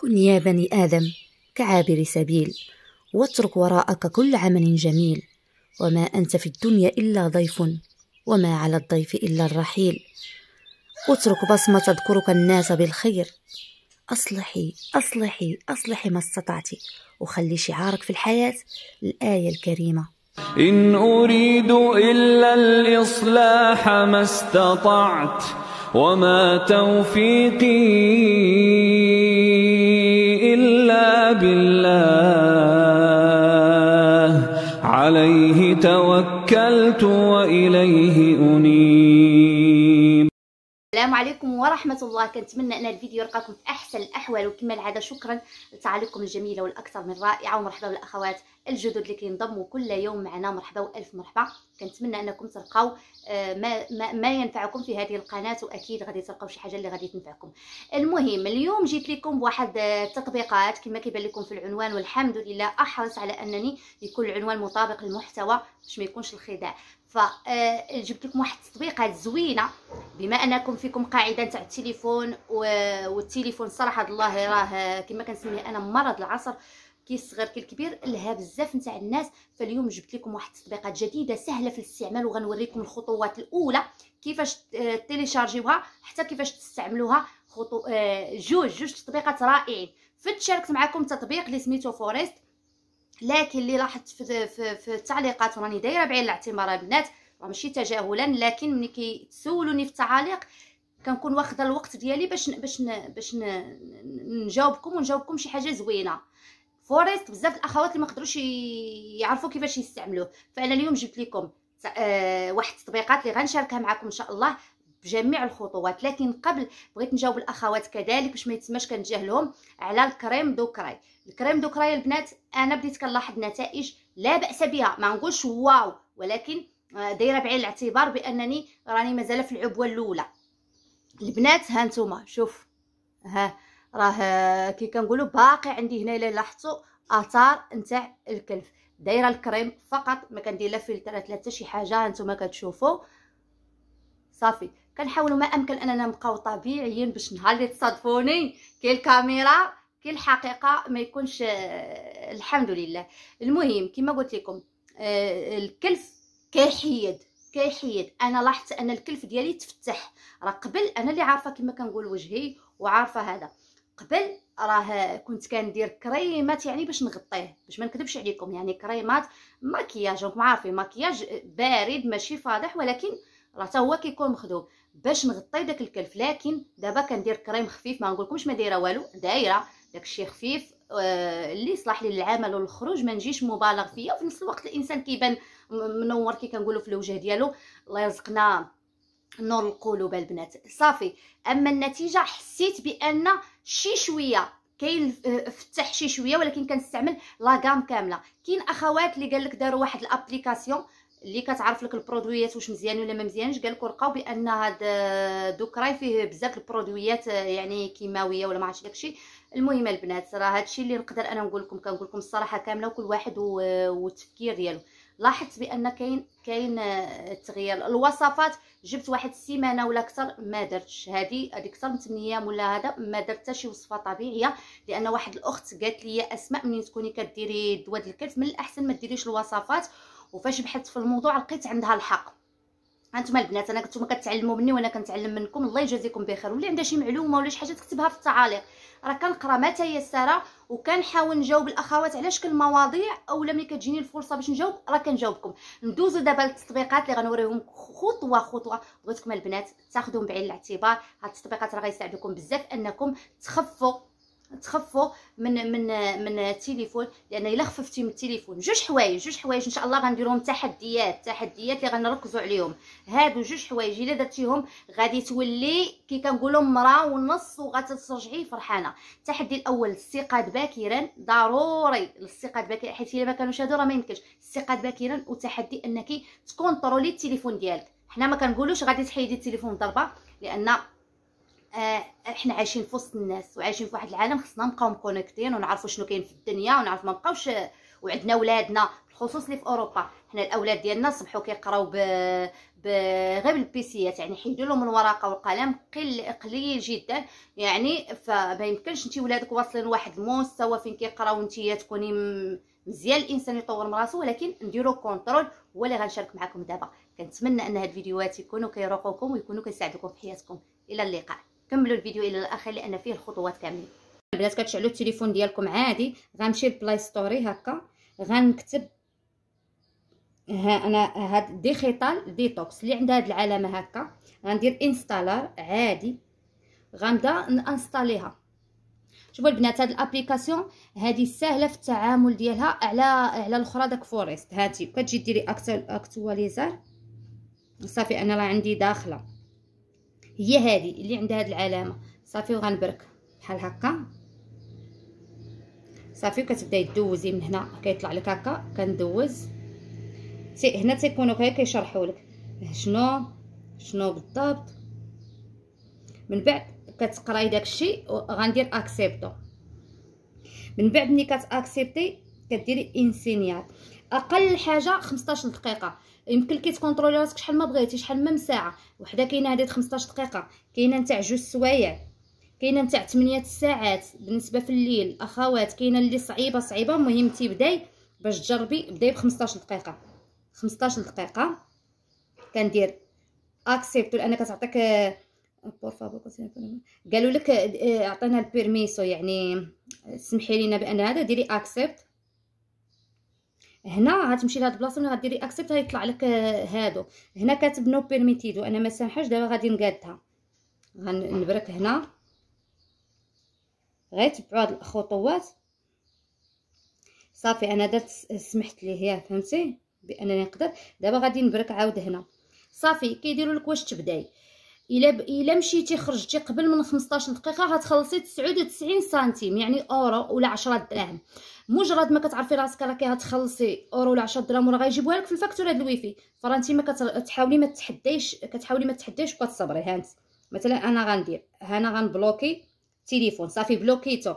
كن يا بني آدم كعابر سبيل واترك وراءك كل عمل جميل وما أنت في الدنيا إلا ضيف وما على الضيف إلا الرحيل اترك بصمة تذكرك الناس بالخير أصلحي أصلحي أصلحي ما استطعت وخلي شعارك في الحياة الآية الكريمة إن أريد إلا الإصلاح ما استطعت وما توفيقي بالله عليه توكلت وإليه السلام عليكم ورحمة الله كنتمنى أن الفيديو يلقاكم في أحسن الأحوال وكما العادة شكرا لتعليقكم الجميلة والأكثر من رائعة ومرحبا بالأخوات الجدد اللي كينضموا كل يوم معنا مرحبا وألف مرحبا كنتمنى أنكم تلقاو آه، ما, ما, ما ينفعكم في هذه القناة وأكيد غادي تلقاو شي حاجة اللي غادي تنفعكم المهم اليوم جيت لكم بواحد التطبيقات كما كيبان لكم في العنوان والحمد لله أحرص على أنني يكون العنوان مطابق للمحتوى باش ما يكونش الخداع فجبت لكم واحد التطبيقات زوينه بما انكم فيكم قاعده تاع التليفون والتليفون صراحه الله راه كما كنسميه انا مرض العصر كي الصغير كي الكبير لها بزاف نتاع الناس فاليوم جبت لكم واحد التطبيقات جديده سهله في الاستعمال وغنوريكم الخطوات الاولى كيفاش تيليشارجيوها حتى كيفاش تستعملوها خطو آه، جوج جوج تطبيقات رائعين فتشاركت معكم تطبيق اللي سميتو فورست لكن اللي لاحظت في, في, في التعليقات وراني دايره بعين الاعتبار البنات راه ماشي تجاهلا لكن ملي كيتسولوني في التعاليق كنكون واخده الوقت ديالي باش باش باش نجاوبكم ونجاوبكم شي حاجه زوينه فورست بزاف الاخوات اللي ما قدروش يعرفوا كيفاش يستعملوه فانا اليوم جبت لكم آه، واحد التطبيقات اللي غنشاركها معكم ان شاء الله بجميع الخطوات لكن قبل بغيت نجاوب الاخوات كذلك باش ما يتسماش كنتجاهلهم على الكريم دو كراي الكريم دو كراي البنات انا بديت كنلاحظ نتائج لا باس بها ما نقولش واو ولكن آه، دايره بعين الاعتبار بانني راني مازال في العبوه الاولى البنات ها نتوما شوف ها راه آه، كي كنقولوا باقي عندي هنا الا لاحظتوا اثار نتاع الكلف دايره الكريم فقط ما كندير لا فلترات لا حتى شي حاجه هانتوما كتشوفوا صافي كنحاولوا ما امكن اننا نبقاو طبيعيين باش نهار اللي تصادفوني كاين الكاميرا كاين الحقيقه ما يكونش آه، الحمد لله المهم كما قلت لكم آه، الكلف كيحيد كيحيد انا لاحظت ان الكلف ديالي تفتح راه قبل انا اللي عارفه كما كنقول وجهي وعارفه هذا قبل راه كنت كندير كريمات يعني باش نغطيه باش ما نكذبش عليكم يعني كريمات ماكياج راكم عارفين ماكياج بارد ماشي فاضح ولكن راه حتى هو كيكون مخدوم باش نغطي داك الكلف لكن دابا كندير كريم خفيف ما نقولكمش ما دايره والو دايره داكشي خفيف آه اللي يصلح لي للعمل والخروج ما نجيش مبالغ فيه وفي نفس الوقت الانسان كيبان منور كي كنقولوا في الوجه ديالو الله يرزقنا نور القلوب البنات صافي اما النتيجه حسيت بان شي شويه كاين آه، فتح شي شويه ولكن كنستعمل لاغام كامله كاين اخوات اللي قال لك داروا واحد الابليكاسيون اللي كتعرف لك البرودويات واش مزيان ولا ما مزيانش قال لك لقاو بان هذا آه، دوكراي فيه بزاف البرودويات آه، يعني كيماويه ولا ما عرفتش داكشي المهم البنات راه هادشي اللي نقدر انا نقول لكم كنقول لكم الصراحه كامله وكل واحد والتفكير ديالو لاحظت بان كاين كاين آه، التغيير الوصفات جبت واحد السيمانه ولا اكثر ما درتش هذه هذه اكثر من 8 ايام ولا هذا ما درت حتى شي وصفه طبيعيه لان واحد الاخت قالت لي اسماء منين تكوني كديري دواء ديال من الاحسن ما ديريش الوصفات وفاش بحثت في الموضوع لقيت عندها الحق هانتوما البنات انا كنتوما كتعلموا مني وانا كنتعلم منكم الله يجازيكم بخير واللي عندها شي معلومه ولا شي حاجه تكتبها في التعاليق راه كنقرا ما تيسر وكنحاول نجاوب الاخوات على شكل مواضيع اولا ملي كتجيني الفرصه باش نجاوب راه كنجاوبكم ندوزو دابا للتطبيقات اللي غنوريهم خطوه خطوه بغيتكم البنات تاخذوهم بعين الاعتبار هاد التطبيقات راه غيساعدوكم بزاف انكم تخفوا تخفوا من من من التليفون لان الا خففتي من التليفون جوج حوايج جوج حوايج ان شاء الله غنديرهم تحديات تحديات اللي غنركزوا عليهم هادو جوج حوايج الا درتيهم غادي تولي كي كنقولوا مرا ونص وغترجعي فرحانه التحدي الاول الاستيقاظ باكرا ضروري الاستيقاظ باكرا حيت الا ما كانوش هادو راه ما يمكنش الاستيقاظ باكرا وتحدي انك تكونطرولي التليفون ديالك حنا ما كنقولوش غادي تحيدي التليفون ضربه لان آه احنا عايشين في وسط الناس وعايشين في واحد العالم خصنا نبقاو مكونكتين ونعرفوا شنو كاين في الدنيا ونعرف ما نبقاوش آه، وعندنا ولادنا بالخصوص اللي في اوروبا حنا الاولاد ديالنا صبحوا كيقراو ب... ب... غير يعني حيدوا لهم الورقه والقلم قل قليل جدا يعني فما يمكنش انت ولادك واصلين لواحد المستوى فين كيقراو انت تكوني مزيان الانسان يطور من راسو ولكن نديرو كونترول هو اللي غنشارك معكم دابا كنتمنى ان هاد الفيديوهات يكونوا كيروقوكم ويكونوا كيساعدوكم في حياتكم الى اللقاء كملوا الفيديو الى الاخر لان فيه الخطوات كاملين البنات كتشعلوا التليفون ديالكم عادي غنمشي للبلاي ستوري هكا غنكتب ها انا هاد ديجيتال ديتوكس اللي عندها هاد العلامه هكا غندير انستالر عادي غنبدا نانستاليها شوفوا البنات هاد الابليكاسيون هادي ساهله في التعامل ديالها على على الاخرى داك فورست هاتي كتجي ديري اكتواليزر صافي انا راه عندي داخله هي هذه اللي عندها هاد العلامه صافي وغنبرك بحال هكا صافي وكتبداي دوزي من هنا كيطلع لك هكا كندوز تي هنا تيكونوا غير كيشرحوا لك شنو شنو بالضبط من بعد كتقراي داكشي غندير اكسبتو من بعد ملي كتاكسبتي كديري انسينيات اقل حاجه 15 دقيقه يمكن لك تكونترولي راسك شحال ما بغيتي شحال ما ساعه وحده كاينه هذه 15 دقيقه كاينه نتاع جوج سوايع كاينه نتاع 8 ساعات بالنسبه في الليل اخوات كاينه اللي صعيبه صعيبه المهم تبداي باش تجربي بداي ب 15 دقيقه 15 دقيقه كندير اكسبت لان كتعطيك بور فابور قالوا لك عطينا البيرميسو يعني آه، سمحي لينا بان هذا ديري اكسبت هنا غتمشي لهاد البلاصه ملي غديري اكسبت غيطلع لك آه، هادو هنا كاتب نو بيرميتيد وانا ما سامحاش دابا غادي نقادها غنبرك هنا غيتبعوا هاد الخطوات صافي انا درت سمحت ليه ياه فهمتي بانني نقدر دابا غادي نبرك عاود هنا صافي كيديروا لك واش تبداي الا ب... الا مشيتي خرجتي قبل من 15 دقيقه غتخلصي 99 سنتيم يعني اورو ولا 10 دراهم مجرد ما كتعرفي راسك راكي غتخلصي اورو ولا 10 دراهم ولا غيجيبوها لك في الفاكتوره ديال الويفي فرانتي ما كتحاولي ما تحديش كتحاولي ما تحديش وكتصبري هانت مثلا انا غندير هنا غنبلوكي التليفون صافي بلوكيتو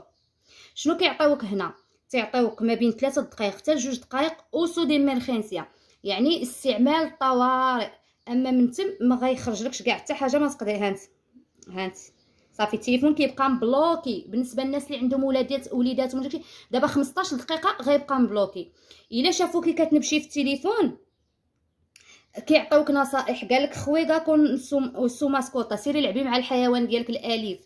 شنو كيعطيوك هنا تيعطيوك ما بين 3 دقائق حتى 2 دقائق اوسو دي ميرخنسيا يعني استعمال طوارئ اما من تم ما غيخرجلكش كاع حتى حاجه ما تقدري هانت هانت صافي التليفون كيبقى مبلوكي بالنسبه للناس اللي عندهم ولادات وليداتهم داكشي دابا 15 دقيقه غيبقى مبلوكي الا شافوكي كتنبشي في التليفون كيعطيوك نصائح قالك خويا كون سوم سوما سيري لعبي مع الحيوان ديالك الاليف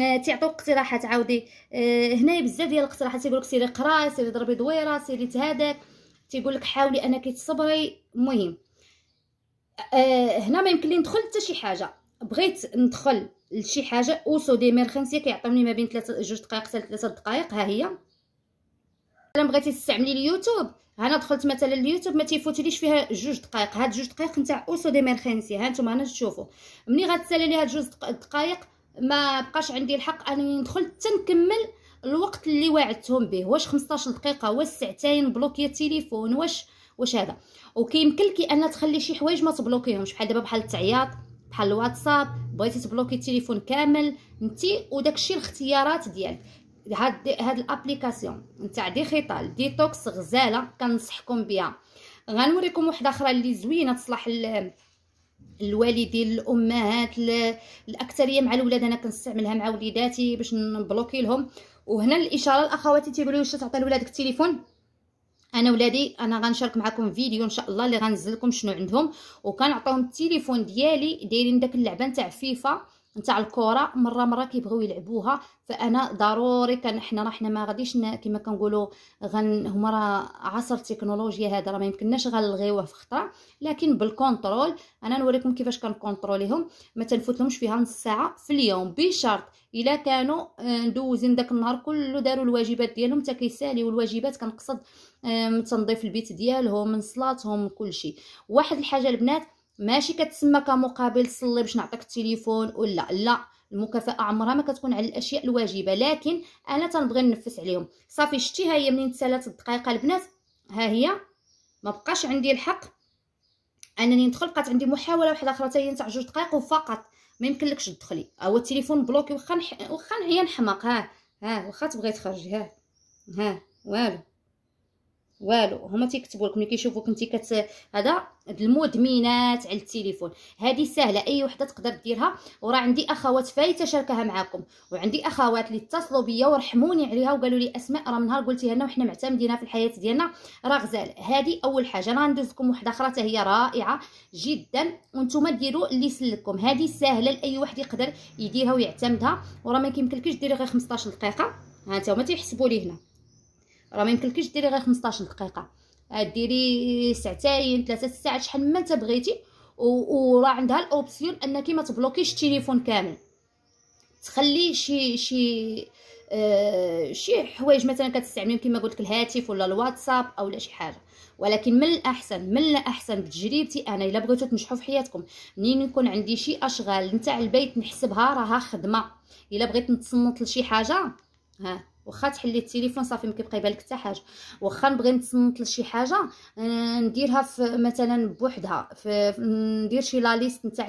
آه، تعطوك اقتراحات عاودي أه هنايا بزاف ديال الاقتراحات تيقول لك سيري قرا سيري ضربي دويره سيري تهداك تيقول لك حاولي انك تصبري المهم آه هنا ما يمكن لي ندخل حتى شي حاجه بغيت ندخل لشي حاجه اوسو دي ميرخنسيه كيعطوني ما بين 3 جوج دقائق حتى 3 دقائق ها هي مثلا بغيتي تستعملي اليوتيوب انا دخلت مثلا اليوتيوب ما تيفوتليش فيها جوج دقائق هاد جوج دقائق نتاع اوسو دي ميرخنسي ها نتوما انا تشوفوا ملي غتسالي لي هاد جوج دقائق ما بقاش عندي الحق انني ندخل حتى نكمل الوقت اللي وعدتهم به واش 15 دقيقه واش ساعتين بلوكي التليفون واش واش هذا وكيمكن لك ان تخلي شي حوايج ما تبلوكيهمش بحال دابا بحال التعياط بحال الواتساب بغيتي تبلوكي التليفون كامل انت وداكشي الاختيارات ديالك هاد هاد الابليكاسيون نتاع دي خيطال ديتوكس غزاله كنصحكم بها غنوريكم وحده اخرى اللي زوينه تصلح الوالدين الامهات الاكثريه مع الاولاد انا كنستعملها مع وليداتي باش نبلوكي لهم وهنا الاشاره الاخواتي تيقولوا واش تعطي لولادك التليفون انا ولادي انا غنشارك معكم فيديو ان شاء الله اللي غنزل لكم شنو عندهم وكنعطيهم التليفون ديالي دايرين داك اللعبه نتاع فيفا نتاع الكره مره مره كيبغيو يلعبوها فانا ضروري كان حنا راه حنا ما غاديش كما كنقولوا غن هما راه عصر التكنولوجيا هذا راه ما يمكنناش غنلغيوه في خطره لكن بالكونترول انا نوريكم كيفاش كنكونتروليهم ما تنفوتلهمش فيها نص ساعه في اليوم بشرط الا كانوا آه، ندوزين داك النهار كله داروا الواجبات ديالهم حتى كيساليوا الواجبات كنقصد آه، تنظيف البيت ديالهم من صلاتهم كلشي واحد الحاجه البنات ماشي كتسمى كمقابل صلي باش نعطيك التليفون ولا لا المكافاه عمرها ما كتكون على الاشياء الواجبه لكن انا تنبغي ننفس عليهم صافي شتي ها هي منين تسالات الدقائق البنات ها هي ما بقاش عندي الحق انني ندخل بقات عندي محاوله واحده اخرى حتى هي نتاع جوج دقائق وفقط ما يمكنلكش تدخلي هو التليفون بلوكي واخا واخا نعيا نحماق ها ها واخا تبغي تخرجي ها ها والو والو هما تيكتبوا لك ملي كيشوفوك انت كت هذا المدمنات على التليفون هذه سهله اي وحده تقدر ديرها وراه عندي اخوات فايته شاركها معاكم وعندي اخوات اللي اتصلوا بيا ورحموني عليها وقالوا لي اسماء راه من نهار قلتيها لنا وحنا معتمدينها في الحياه ديالنا راه غزال هذه اول حاجه انا غندوز لكم وحده اخرى حتى هي رائعه جدا وانتم ديروا اللي يسلكم هذه سهله لاي واحد يقدر يديرها ويعتمدها وراه ما كيمكنلكش ديري غير 15 دقيقه ها انتما تيحسبوا لي هنا راه ما يمكنلكيش ديري غير 15 دقيقه آه، ديري ساعتين ثلاثه ساعات شحال ما انت بغيتي وراه عندها الاوبسيون انك ما تبلوكيش التليفون كامل تخلي شي شي آه، شي حوايج مثلا كتستعمليهم كما قلت لك الهاتف ولا الواتساب اولا شي حاجه ولكن من الاحسن من الاحسن بتجربتي انا الا بغيتو تنجحوا في حياتكم منين يكون عندي شي اشغال نتاع البيت نحسبها راها خدمه الا بغيت نتصنت لشي حاجه ها واخا تحلي التليفون صافي ما كيبقى يبان لك حتى حاجه واخا نبغي نتصنت لشي حاجه آه، نديرها في مثلا بوحدها ندير شي لا ليست نتاع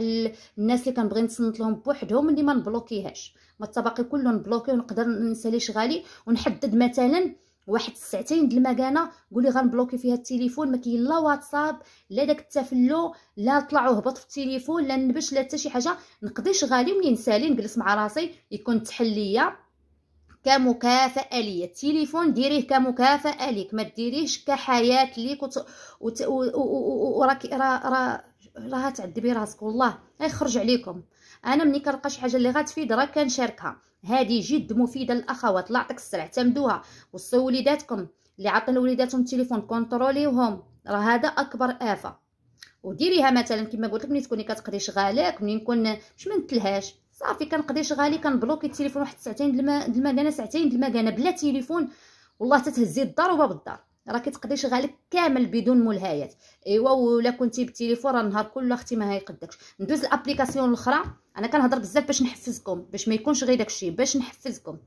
الناس اللي كنبغي نتصنت لهم بوحدهم اللي ما نبلوكيهاش ما الطبقي كله نبلوكي ونقدر نسالي شغالي ونحدد مثلا واحد الساعتين ديال المكانه قولي غنبلوكي فيها التليفون ما كاين لا واتساب لا داك التفلو لا طلع وهبط في التليفون لا نبش لا حتى شي حاجه نقضي شغالي ومنين نسالي نجلس مع راسي يكون تحليه كمكافأة ليا التليفون ديريه كمكافأة ليك ما ديريهش كحياة ليك وت... وت... راه راه راه تعذبي راسك والله يخرج عليكم انا ملي كنلقى شي حاجه اللي غتفيد راه كنشاركها هذه جد مفيده للاخوات الله يعطيك السر اعتمدوها وصوا وليداتكم اللي عطل وليداتهم التليفون كونتروليوهم راه هذا اكبر افه وديريها مثلا كما قلت لك ملي تكوني كتقري شغالك ملي نكون باش ما نتلهاش صافي كنقضي شغالي كنبلوكي التليفون واحد ساعتين د المدانه ساعتين د المدانه بلا تليفون والله تتهزي وباب الدار راه كتقضي شغالك كامل بدون ملهيات ايوا ولا كنتي بالتليفون راه النهار كله اختي ما هيقدكش ندوز الابليكاسيون الاخرى انا كنهضر بزاف باش نحفزكم باش ما يكونش غير داكشي باش نحفزكم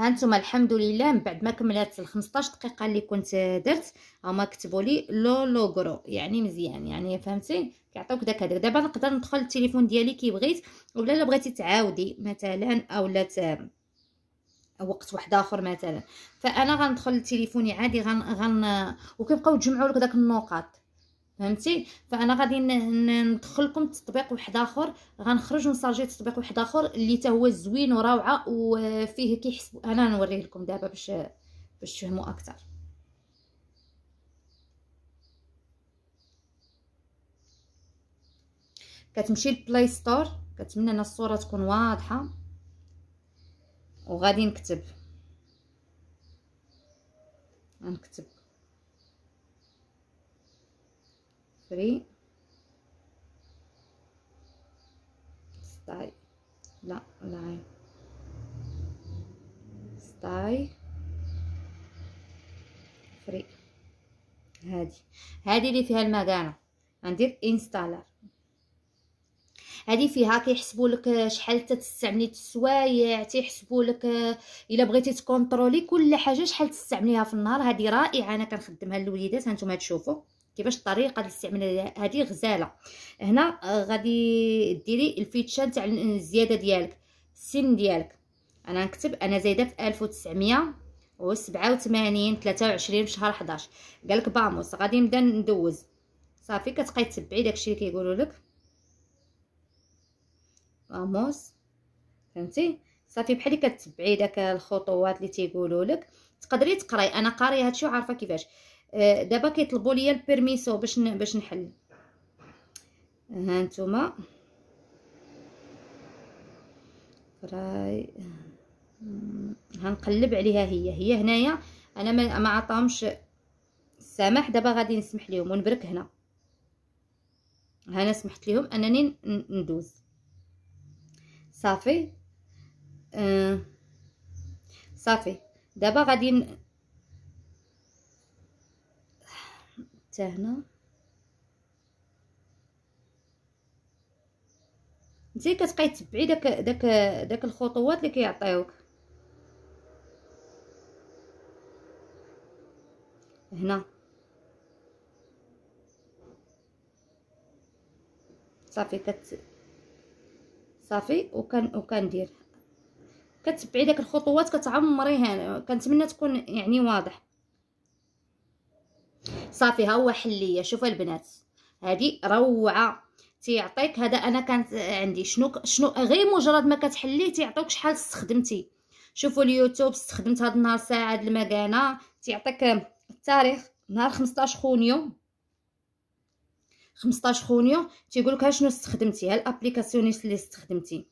هانتوما الحمد لله من بعد ما كملت ال 15 دقيقه اللي كنت درت هما كتبوا لي لو لوغرو يعني مزيان يعني فهمتي كيعطيوك داك هذاك دابا نقدر ندخل التليفون ديالي كي بغيت ولا لا بغيتي تعاودي مثلا اولا ت... وقت واحد اخر مثلا فانا غندخل لتليفوني عادي غن, غن... وكيبقاو تجمعوا لك داك النقاط فهمتي فانا غادي ندخلكم تطبيق واحد اخر غنخرج ونسارجي تطبيق واحد اخر اللي تا هو زوين وروعه وفيه كيحسب انا نوريه لكم دابا باش باش تفهموا اكثر كتمشي للبلاي ستور كنتمنى ان الصوره تكون واضحه وغادي نكتب نكتب فري ستاي لا لا ستاي فري هادي هادي اللي فيها المكانه غندير انستالر هادي فيها كيحسبوا لك شحال تستعملي السوايع تيحسبوا لك آه، الا بغيتي تكونترولي كل حاجه شحال تستعمليها في النهار هادي رائعه انا كنخدمها للوليدات هانتوما تشوفوا كيفاش الطريقه الاستعمال هذه غزاله هنا آه، غادي ديري الفيتشه تاع الزياده ديالك السن ديالك انا نكتب انا زايده في 1987 23 في شهر 11 قال لك باموس غادي نبدا ندوز صافي كتبقاي تبعي داكشي اللي كيقولوا لك باموس فهمتي صافي بحال اللي كتبعي داك الخطوات اللي تيقولوا لك تقدري تقراي انا قاريه هادشي وعارفه كيفاش آه، دابا كيطلبوا ليا البيرميسو باش باش نحل ها نتوما راي هنقلب عليها هي هي هنايا انا ما ما عطاهمش السماح دابا غادي نسمح لهم ونبرك هنا هنا سمحت لهم انني ندوز صافي آه صافي دابا غادي هنا انت كتبقاي تبعي داك داك داك الخطوات اللي كيعطيوك هنا صافي كت صافي وكان وكندير كتبعي داك الخطوات كتعمريها كنتمنى تكون يعني واضح صافي ها هو حليه شوفوا البنات هذه روعه تيعطيك هذا انا كانت عندي شنو شنو غير مجرد ما كتحلي تيعطيك شحال استخدمتي شوفوا اليوتيوب استخدمت هذا النهار ساعه هاد المكانه تيعطيك التاريخ نهار 15 خونيو 15 خونيو تيقول لك شنو استخدمتي ها الابليكاسيونيس اللي استخدمتي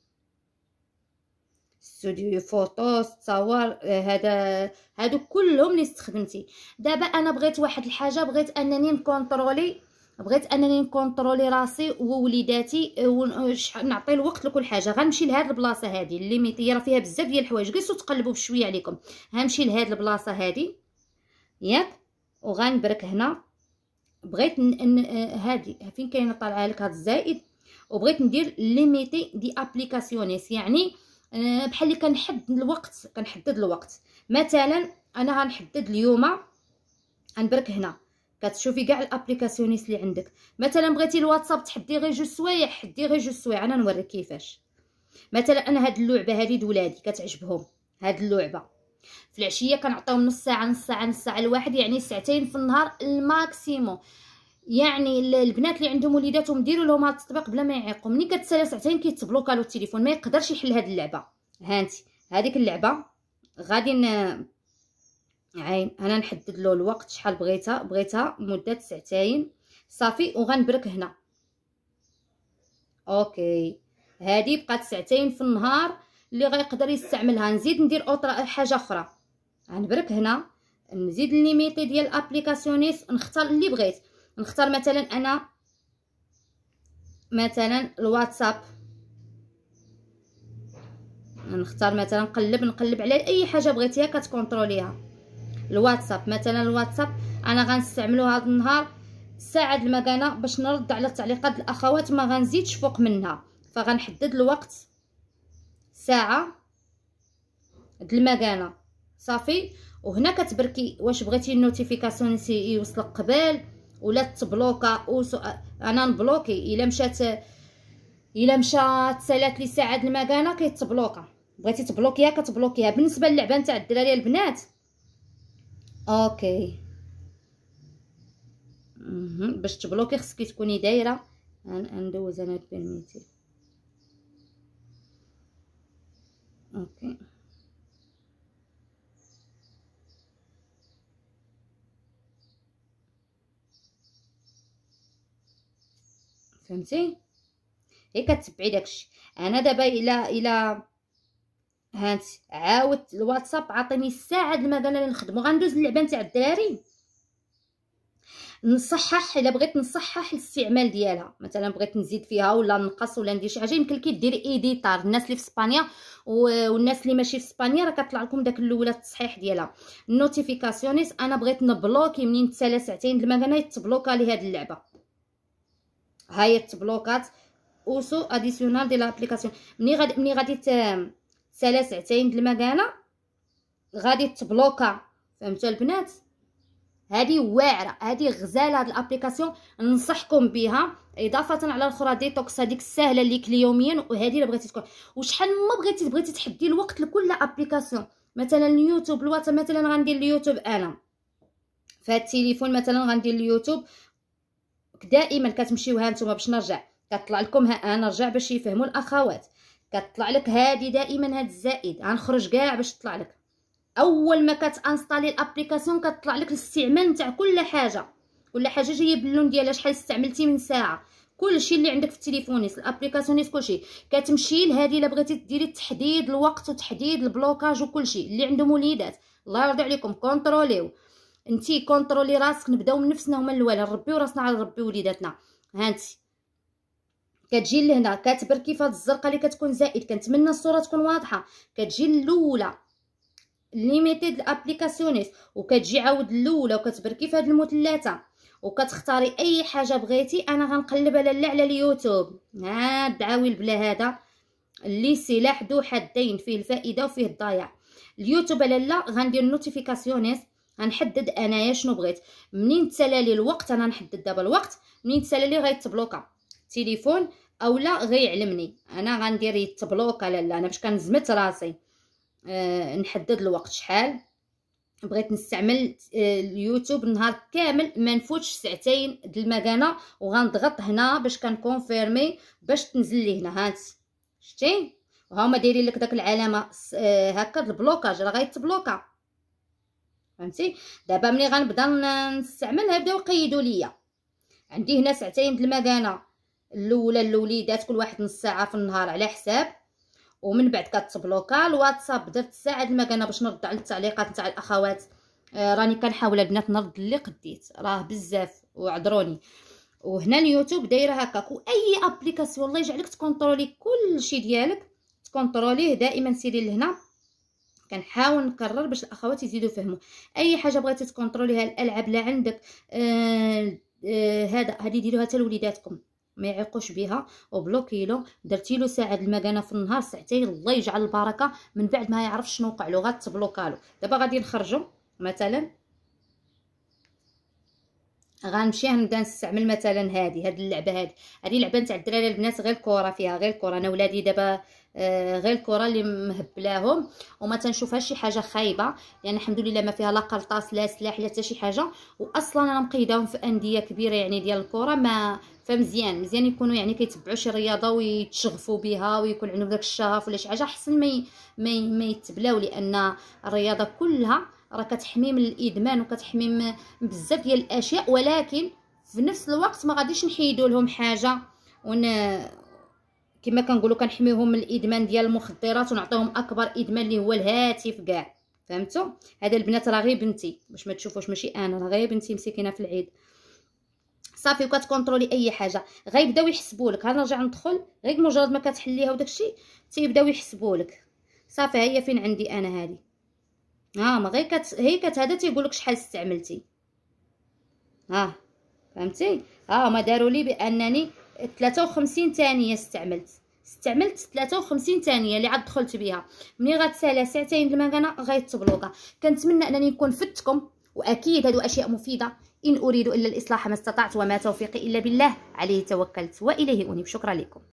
ستوديو فوتوس تصور آه، هذا هادو كلهم اللي استخدمتي دابا انا بغيت واحد الحاجه بغيت انني نكونترولي بغيت انني نكونترولي راسي ووليداتي آه، ونعطي آه، الوقت لكل حاجه غنمشي لهاد البلاصه هادي اللي مطيره فيها بزاف ديال الحوايج جلسوا تقلبوا بشويه عليكم غنمشي لهاد البلاصه هادي ياك وغنبرك هنا بغيت هادي فين كاينه طالعه لك هاد الزائد وبغيت ندير ليميتي دي ابليكاسيونيس يعني آه، بحال اللي كنحدد الوقت كنحدد الوقت مثلا انا غنحدد اليوم غنبرك هنا كتشوفي كاع الابليكاسيونيس اللي عندك مثلا بغيتي الواتساب تحدي غير جوج سوايع حدي غير جوج سوايع انا نوريك كيفاش مثلا انا هاد اللعبه هذه دولادي كتعجبهم هاد اللعبه في العشيه كنعطيهم نص ساعه نص ساعه نص ساعه الواحد يعني ساعتين في النهار الماكسيموم يعني البنات اللي عندهم وليداتهم ديروا لهم هذا التطبيق بلا ما يعيقوا ملي كتسالى ساعتين كيتبلوكا له التليفون ما يقدرش يحل هذه اللعبه هانتي هذيك اللعبه غادي ن... عين انا نحدد له الوقت شحال بغيتها بغيتها مده ساعتين صافي وغنبرك هنا اوكي هذه بقات ساعتين في النهار اللي غيقدر يستعملها نزيد ندير اوطرا حاجه اخرى غنبرك هنا نزيد الليميتي ديال ابليكاسيونيس نختار اللي بغيت نختار مثلا انا مثلا الواتساب نختار مثلا نقلب نقلب على اي حاجه بغيتيها كتكونتروليها الواتساب مثلا الواتساب انا غنستعملو هذا النهار ساعه المكانه باش نرد على التعليقات الاخوات ما غنزيدش فوق منها فغنحدد الوقت ساعه د المكانه صافي وهنا كتبركي واش بغيتي النوتيفيكاسيون يوصلك قبل ولا تبلوكا وسو... انا نبلوكي الا مشات الا مشات سالات لي ساعه المكانه كيتبلوكا بغيتي تبلوكيها كتبلوكيها بالنسبه للعبه نتاع الدراري البنات اوكي باش تبلوكي خصك تكوني دايره ندوز انا البيرميتي اوكي فهمتي هي كتبعي داكشي انا دابا الى الى هانت عاود الواتساب عطيني الساعه د المكان اللي نخدمو غندوز اللعبه نتاع الدراري نصحح الا بغيت نصحح الاستعمال ديالها مثلا بغيت نزيد فيها ولا نقص ولا ندير شي حاجه يمكن كي دير ايديتار الناس اللي في اسبانيا والناس اللي ماشي في اسبانيا راه كطلع لكم داك الاولى التصحيح ديالها نوتيفيكاسيونيس انا بغيت نبلوكي منين تسالى ساعتين د المكان يتبلوكا لي هاد اللعبه ها تبلوكات اوسو اديسيونال ديال لابليكاسيون ملي غادي ملي غادي تسالا ساعتين د المكانه غادي تبلوكا فهمتوا البنات هذه واعره هذه غزاله هاد الابليكاسيون ننصحكم بها اضافه على الاخرى ديتوكس هذيك السهله ليك يوميا وهذه اللي بغيتي تكون وشحال ما بغيتي بغيتي تحدي الوقت لكل ابليكاسيون مثلا اليوتيوب الواتساب مثلا غندير اليوتيوب انا فهاد التليفون مثلا غندير اليوتيوب دائما كتمشيو ها نتوما باش نرجع كطلع لكم ها انا نرجع باش يفهموا الاخوات كطلع لك هادي دائما هاد الزائد غنخرج كاع باش تطلع لك اول ما كتانستالي الابليكاسيون كطلع لك الاستعمال نتاع كل حاجه كل حاجه جايه باللون ديالها شحال استعملتي من ساعه كلشي اللي عندك في التليفونيس الابليكاسيونيس كلشي كتمشي لهذه الا بغيتي ديري تحديد الوقت وتحديد البلوكاج وكلشي اللي عندهم وليدات الله يرضي عليكم كونتروليو انتي كونترولي راسك نبداو من نفسنا هما الاول نربيو راسنا على نربيو وليداتنا هانتي كتجي لهنا كتبركي في هاد الزرقه اللي كتكون زائد كنتمنى الصوره تكون واضحه كتجي الاولى ليميتيد الابليكاسيونيس وكتجي عاود الاولى وكتبركي في هاد المثلثه وكتختاري اي حاجه بغيتي انا غنقلب على على اليوتيوب ها الدعاوي بلا هذا اللي سلاح ذو حدين فيه الفائده وفيه الضياع اليوتيوب لالا غندير نوتيفيكاسيونيس غنحدد انايا شنو بغيت منين تسالالي لي الوقت انا نحدد دابا الوقت منين تسالالي لي غيتبلوكا تليفون اولا غيعلمني انا غندير يتبلوكا لا لا انا باش كنزمت راسي أه نحدد الوقت شحال بغيت نستعمل آه، اليوتيوب نهار كامل ما نفوتش ساعتين د المكانه وغنضغط هنا باش كنكونفيرمي باش تنزل لي هنا هانت شتي وهما دايرين لك داك العلامه آه، هكا البلوكاج راه غيتبلوكا فهمتي دابا ملي غنبدا نستعملها بداو يقيدوا ليا عندي هنا ساعتين د المدانه الاولى للوليدات كل واحد نص ساعه في النهار على حساب ومن بعد كتبلوكا الواتساب درت ساعه د المكانه باش نرد على التعليقات نتاع الاخوات آه، راني كنحاول البنات نرد اللي قديت راه بزاف وعذروني وهنا اليوتيوب دايره هكاك واي ابليكاسيون الله يجعلك تكونترولي كلشي ديالك تكونتروليه دائما سيري لهنا كنحاول نكرر باش الاخوات يزيدوا يفهموا اي حاجه بغيتي تكونتروليها الالعاب لا عندك آه آه هذا هذه ديروها حتى لوليداتكم ما يعيقوش بها وبلوكي له درتي له ساعه المكانه في النهار ساعتين الله يجعل البركه من بعد ما يعرف شنو وقع له غتبلوكا له دابا غادي نخرجو مثلا غنمشي نبدا نستعمل مثلا هذه هذه اللعبه هذه هذه لعبه نتاع الدراري البنات غير الكره فيها غير الكره انا ولادي دابا آه، غير الكره اللي مهبلاهم وما تنشوفهاش شي حاجه خايبه لان يعني الحمد لله ما فيها لا قلطاس لا سلاح لا حتى شي حاجه واصلا انا مقيداهم في انديه كبيره يعني ديال الكره ما فمزيان مزيان يكونوا يعني كيتبعوا شي رياضه ويتشغفوا بها ويكون عندهم داك الشغف ولا شي حاجه احسن ما ما ما يتبلاو لان الرياضه كلها راه كتحمي من الادمان وكتحمي من بزاف ديال الاشياء ولكن في نفس الوقت ما غاديش نحيدوا لهم حاجه ون كما كنقولوا كنحميهم من الادمان ديال المخدرات ونعطيهم اكبر ادمان اللي هو الهاتف كاع فهمتوا هذا البنات راه غير بنتي باش ما تشوفوش ماشي انا راه غير بنتي مسكينه في العيد صافي وكتكونترولي اي حاجه غيبداو يحسبوا لك غنرجع ندخل غير مجرد ما كتحليها وداك الشيء تيبداو يحسبوا لك صافي هي فين عندي انا هذه ها ما غير كت هي كت هذا تيقول لك شحال استعملتي ها فهمتي ها ما داروا لي بانني 53 ثانيه استعملت استعملت 53 ثانيه اللي عاد دخلت بها ملي غتسالى ساعتين المكانه غيتبلوكا كنتمنى انني نكون فدتكم واكيد هادو اشياء مفيده ان اريد الا الاصلاح ما استطعت وما توفيقي الا بالله عليه توكلت واليه انيب شكرا لكم